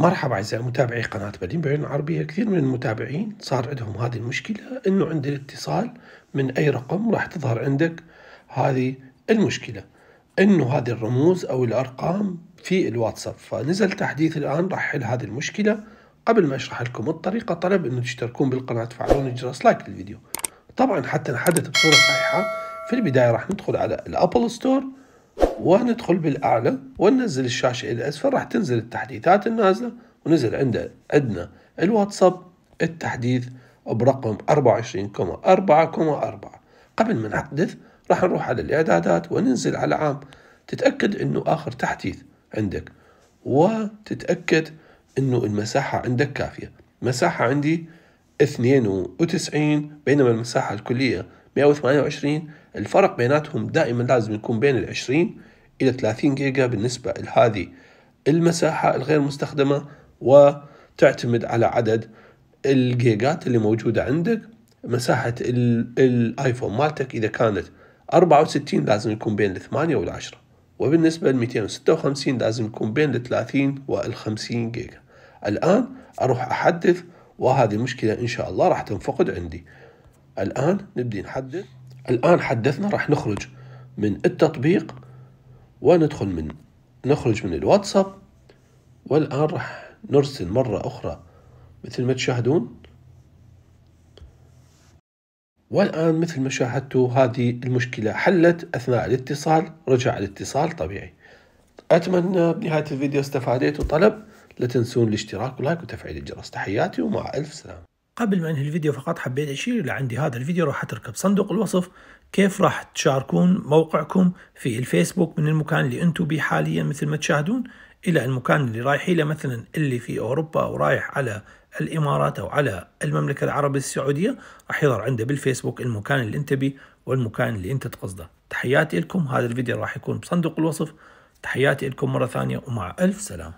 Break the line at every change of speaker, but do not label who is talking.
مرحبا أعزائي متابعي قناة بدين بعين العربية كثير من المتابعين صار عندهم هذه المشكلة أنه عند الاتصال من أي رقم راح تظهر عندك هذه المشكلة أنه هذه الرموز أو الأرقام في الواتساب فنزل تحديث الآن راح يحل هذه المشكلة قبل ما أشرح لكم الطريقة طلب أنه تشتركون بالقناة تفعلون الجرس لايك للفيديو طبعا حتى نحدد بصورة صحيحة في البداية راح ندخل على الأبل ستور وهندخل بالاعلى وننزل الشاشه الى اسفل راح تنزل التحديثات النازله ونزل عند عندنا الواتساب التحديث برقم 24,4,4 قبل ما نحدث راح نروح على الاعدادات وننزل على عام تتاكد انه اخر تحديث عندك وتتاكد انه المساحه عندك كافيه مساحه عندي 92 بينما المساحه الكليه 128 الفرق بيناتهم دائما لازم يكون بين ال 20 إلى 30 جيجا بالنسبة لهذه المساحة الغير مستخدمة وتعتمد على عدد الجيجات اللي موجودة عندك مساحة الايفون مالتك إذا كانت 64 لازم يكون بين الثمانية والعشرة وبالنسبة ل 256 لازم يكون بين ال 30 وال 50 جيجا الآن أروح أحدث وهذه مشكلة إن شاء الله راح تنفقد عندي الآن نبدي نحدد الآن حدثنا راح نخرج من التطبيق وندخل من نخرج من الواتساب والآن راح نرسل مرة أخرى مثل ما تشاهدون والآن مثل ما شاهدتوا هذه المشكلة حلت أثناء الاتصال رجع الاتصال طبيعي أتمنى بنهاية الفيديو استفاديتوا طلب لا تنسون الاشتراك ولايك وتفعيل الجرس تحياتي ومع ألف سلامة
قبل ما انهي الفيديو فقط حبيت اشير الى عندي هذا الفيديو راح اتركه بصندوق الوصف كيف راح تشاركون موقعكم في الفيسبوك من المكان اللي انتم بيه حاليا مثل ما تشاهدون الى المكان اللي رايحين له مثلا اللي في اوروبا او رايح على الامارات او على المملكه العربيه السعوديه راح يظهر عنده بالفيسبوك المكان اللي انت بيه والمكان اللي انت تقصده تحياتي لكم هذا الفيديو راح يكون بصندوق الوصف تحياتي لكم مره ثانيه ومع الف سلامه